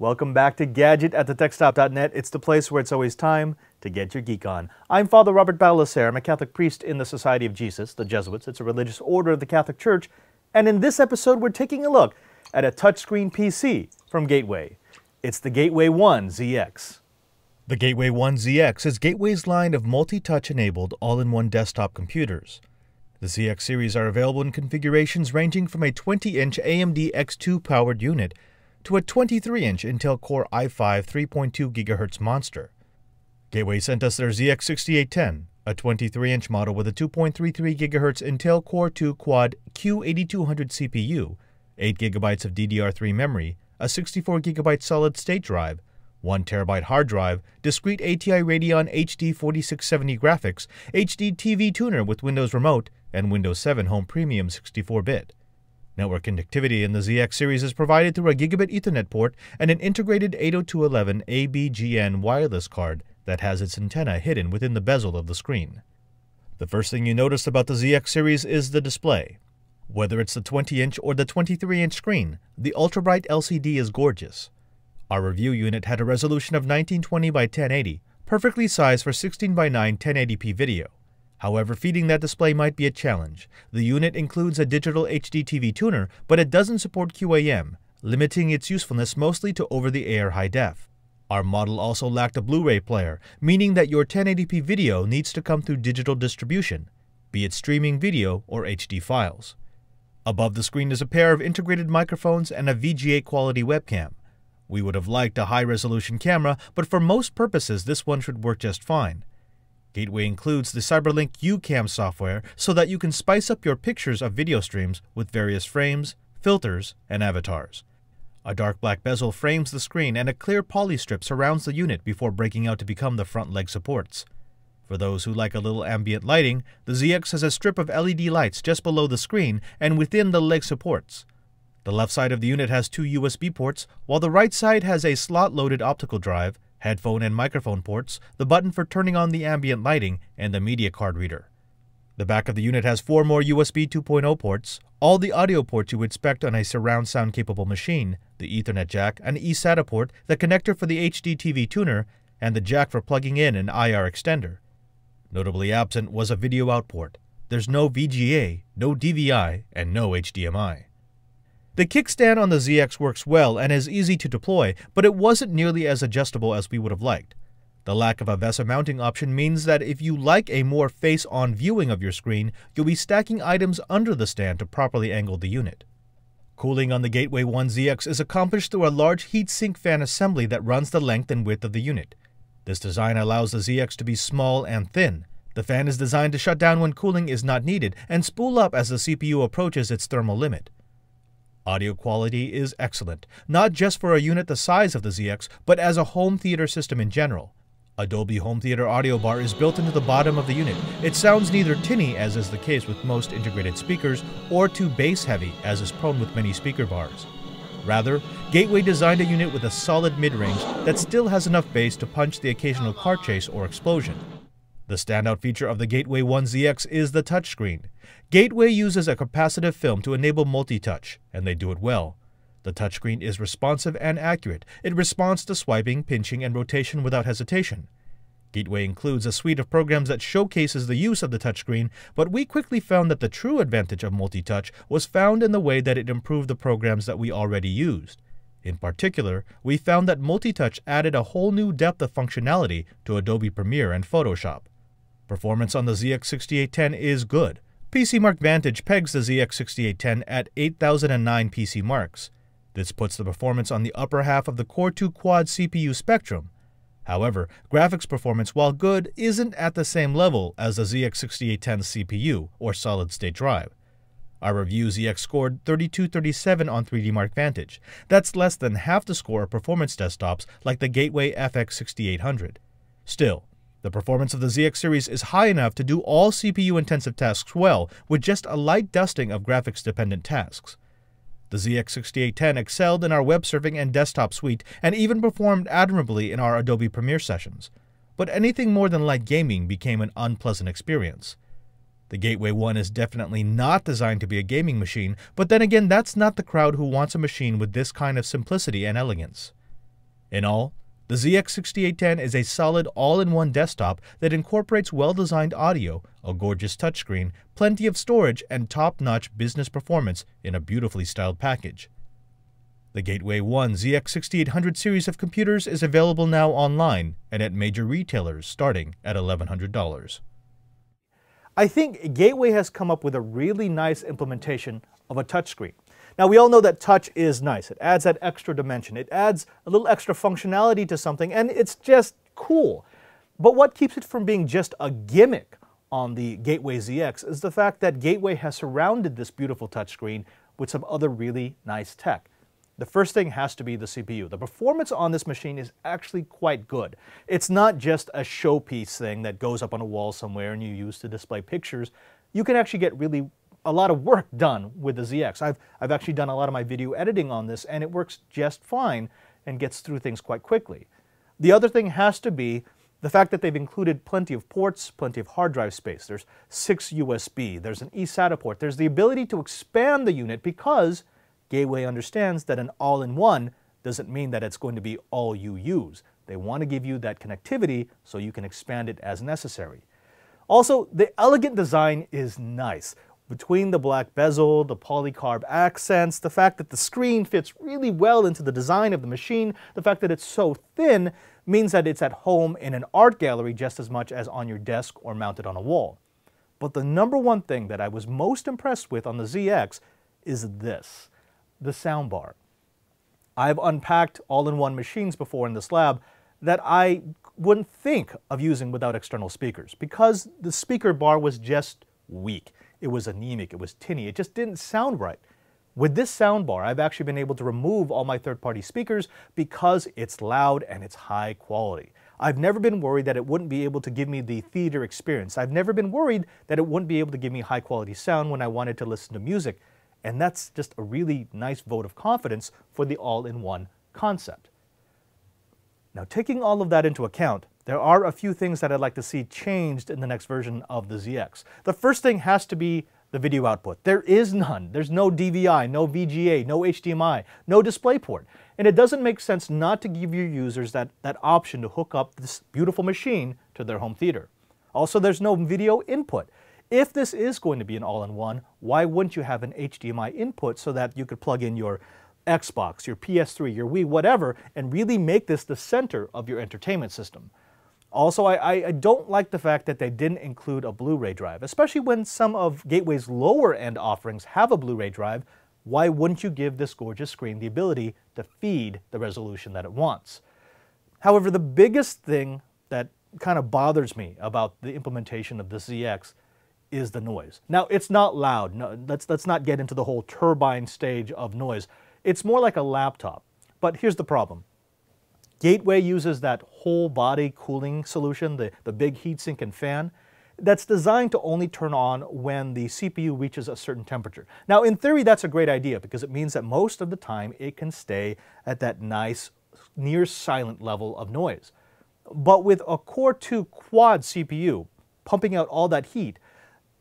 Welcome back to Gadget at the TechStop.net. It's the place where it's always time to get your geek on. I'm Father Robert Balassare. I'm a Catholic priest in the Society of Jesus, the Jesuits. It's a religious order of the Catholic Church. And in this episode, we're taking a look at a touchscreen PC from Gateway. It's the Gateway 1 ZX. The Gateway 1 ZX is Gateway's line of multi-touch enabled all-in-one desktop computers. The ZX series are available in configurations ranging from a 20-inch AMD X2 powered unit to a 23-inch Intel Core i5 3.2 GHz monster. Gateway sent us their ZX6810, a 23-inch model with a 2.33 GHz Intel Core 2 Quad Q8200 CPU, 8 GB of DDR3 memory, a 64 GB solid-state drive, 1 terabyte hard drive, discrete ATI Radeon HD 4670 graphics, HD TV tuner with Windows Remote, and Windows 7 Home Premium 64-bit. Network connectivity in the ZX series is provided through a gigabit Ethernet port and an integrated 802.11 ABGN wireless card that has its antenna hidden within the bezel of the screen. The first thing you notice about the ZX series is the display. Whether it's the 20-inch or the 23-inch screen, the ultra-bright LCD is gorgeous. Our review unit had a resolution of 1920 by 1080, perfectly sized for 16 by 9 1080p video. However, feeding that display might be a challenge. The unit includes a digital HDTV tuner, but it doesn't support QAM, limiting its usefulness mostly to over-the-air high def. Our model also lacked a Blu-ray player, meaning that your 1080p video needs to come through digital distribution, be it streaming video or HD files. Above the screen is a pair of integrated microphones and a VGA-quality webcam. We would have liked a high-resolution camera, but for most purposes this one should work just fine. Gateway includes the CyberLink UCam software so that you can spice up your pictures of video streams with various frames, filters, and avatars. A dark black bezel frames the screen and a clear poly strip surrounds the unit before breaking out to become the front leg supports. For those who like a little ambient lighting, the ZX has a strip of LED lights just below the screen and within the leg supports. The left side of the unit has two USB ports, while the right side has a slot loaded optical drive, headphone and microphone ports, the button for turning on the ambient lighting, and the media card reader. The back of the unit has four more USB 2.0 ports, all the audio ports you would expect on a surround sound capable machine, the Ethernet jack, an eSATA port, the connector for the HD TV tuner, and the jack for plugging in an IR extender. Notably absent was a video out port. There's no VGA, no DVI, and no HDMI. The kickstand on the ZX works well and is easy to deploy, but it wasn't nearly as adjustable as we would have liked. The lack of a VESA mounting option means that if you like a more face-on viewing of your screen, you'll be stacking items under the stand to properly angle the unit. Cooling on the Gateway 1 ZX is accomplished through a large heatsink fan assembly that runs the length and width of the unit. This design allows the ZX to be small and thin. The fan is designed to shut down when cooling is not needed and spool up as the CPU approaches its thermal limit. Audio quality is excellent, not just for a unit the size of the ZX, but as a home theater system in general. Adobe Home Theater Audio Bar is built into the bottom of the unit. It sounds neither tinny, as is the case with most integrated speakers, or too bass heavy, as is prone with many speaker bars. Rather, Gateway designed a unit with a solid mid range that still has enough bass to punch the occasional car chase or explosion. The standout feature of the Gateway 1ZX is the touchscreen. Gateway uses a capacitive film to enable multi-touch, and they do it well. The touchscreen is responsive and accurate. It responds to swiping, pinching, and rotation without hesitation. Gateway includes a suite of programs that showcases the use of the touchscreen, but we quickly found that the true advantage of multi-touch was found in the way that it improved the programs that we already used. In particular, we found that multi-touch added a whole new depth of functionality to Adobe Premiere and Photoshop. Performance on the ZX6810 is good. PC Mark Vantage pegs the ZX6810 at 8009 PC marks. This puts the performance on the upper half of the Core 2 Quad CPU spectrum. However, graphics performance, while good, isn't at the same level as the ZX6810 CPU, or solid state drive. Our review ZX scored 3237 on 3D Mark Vantage. That's less than half the score of performance desktops like the Gateway FX6800. Still, the performance of the ZX series is high enough to do all CPU-intensive tasks well, with just a light dusting of graphics-dependent tasks. The ZX6810 excelled in our web surfing and desktop suite, and even performed admirably in our Adobe Premiere sessions. But anything more than light gaming became an unpleasant experience. The Gateway 1 is definitely not designed to be a gaming machine, but then again that's not the crowd who wants a machine with this kind of simplicity and elegance. In all, the ZX6810 is a solid all-in-one desktop that incorporates well-designed audio, a gorgeous touchscreen, plenty of storage, and top-notch business performance in a beautifully styled package. The Gateway 1 ZX6800 series of computers is available now online and at major retailers starting at $1,100. I think Gateway has come up with a really nice implementation of a touchscreen. Now we all know that touch is nice. It adds that extra dimension. It adds a little extra functionality to something and it's just cool. But what keeps it from being just a gimmick on the Gateway ZX is the fact that Gateway has surrounded this beautiful touchscreen with some other really nice tech. The first thing has to be the CPU. The performance on this machine is actually quite good. It's not just a showpiece thing that goes up on a wall somewhere and you use to display pictures. You can actually get really a lot of work done with the ZX. I've, I've actually done a lot of my video editing on this and it works just fine and gets through things quite quickly. The other thing has to be the fact that they've included plenty of ports, plenty of hard drive space. There's six USB, there's an eSATA port, there's the ability to expand the unit because Gateway understands that an all-in-one doesn't mean that it's going to be all you use. They want to give you that connectivity so you can expand it as necessary. Also, the elegant design is nice. Between the black bezel, the polycarb accents, the fact that the screen fits really well into the design of the machine, the fact that it's so thin means that it's at home in an art gallery just as much as on your desk or mounted on a wall. But the number one thing that I was most impressed with on the ZX is this, the soundbar. I've unpacked all-in-one machines before in this lab that I wouldn't think of using without external speakers because the speaker bar was just weak it was anemic, it was tinny, it just didn't sound right. With this soundbar, I've actually been able to remove all my third-party speakers because it's loud and it's high quality. I've never been worried that it wouldn't be able to give me the theater experience. I've never been worried that it wouldn't be able to give me high quality sound when I wanted to listen to music. And that's just a really nice vote of confidence for the all-in-one concept. Now taking all of that into account, there are a few things that I'd like to see changed in the next version of the ZX. The first thing has to be the video output. There is none. There's no DVI, no VGA, no HDMI, no DisplayPort. And it doesn't make sense not to give your users that, that option to hook up this beautiful machine to their home theater. Also, there's no video input. If this is going to be an all-in-one, why wouldn't you have an HDMI input so that you could plug in your Xbox, your PS3, your Wii, whatever, and really make this the center of your entertainment system? Also, I, I don't like the fact that they didn't include a Blu-ray drive, especially when some of Gateway's lower-end offerings have a Blu-ray drive. Why wouldn't you give this gorgeous screen the ability to feed the resolution that it wants? However, the biggest thing that kind of bothers me about the implementation of the ZX is the noise. Now, it's not loud. No, let's, let's not get into the whole turbine stage of noise. It's more like a laptop. But here's the problem. Gateway uses that whole body cooling solution, the, the big heatsink and fan, that's designed to only turn on when the CPU reaches a certain temperature. Now in theory that's a great idea because it means that most of the time it can stay at that nice near silent level of noise. But with a Core 2 quad CPU pumping out all that heat,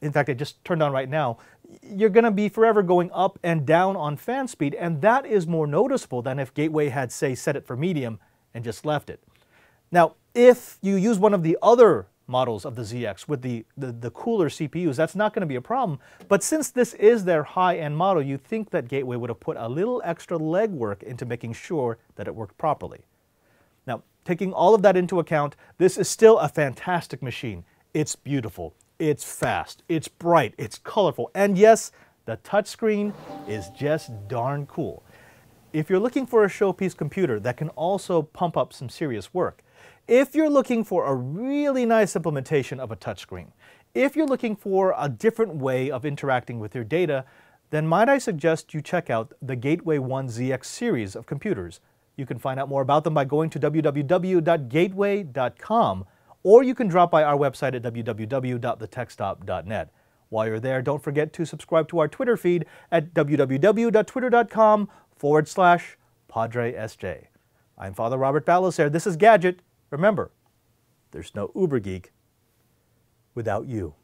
in fact, it just turned on right now, you're going to be forever going up and down on fan speed, and that is more noticeable than if Gateway had, say, set it for medium and just left it. Now, if you use one of the other models of the ZX with the, the, the cooler CPUs, that's not going to be a problem. But since this is their high-end model, you think that Gateway would have put a little extra legwork into making sure that it worked properly. Now, taking all of that into account, this is still a fantastic machine. It's beautiful, it's fast, it's bright, it's colorful, and yes, the touchscreen is just darn cool if you're looking for a showpiece computer that can also pump up some serious work, if you're looking for a really nice implementation of a touchscreen, if you're looking for a different way of interacting with your data, then might I suggest you check out the Gateway 1 ZX series of computers. You can find out more about them by going to www.gateway.com or you can drop by our website at www.thetechstop.net. While you're there, don't forget to subscribe to our Twitter feed at www.twitter.com forward slash Padre SJ. I'm Father Robert Balasair. This is Gadget. Remember, there's no Uber Geek without you.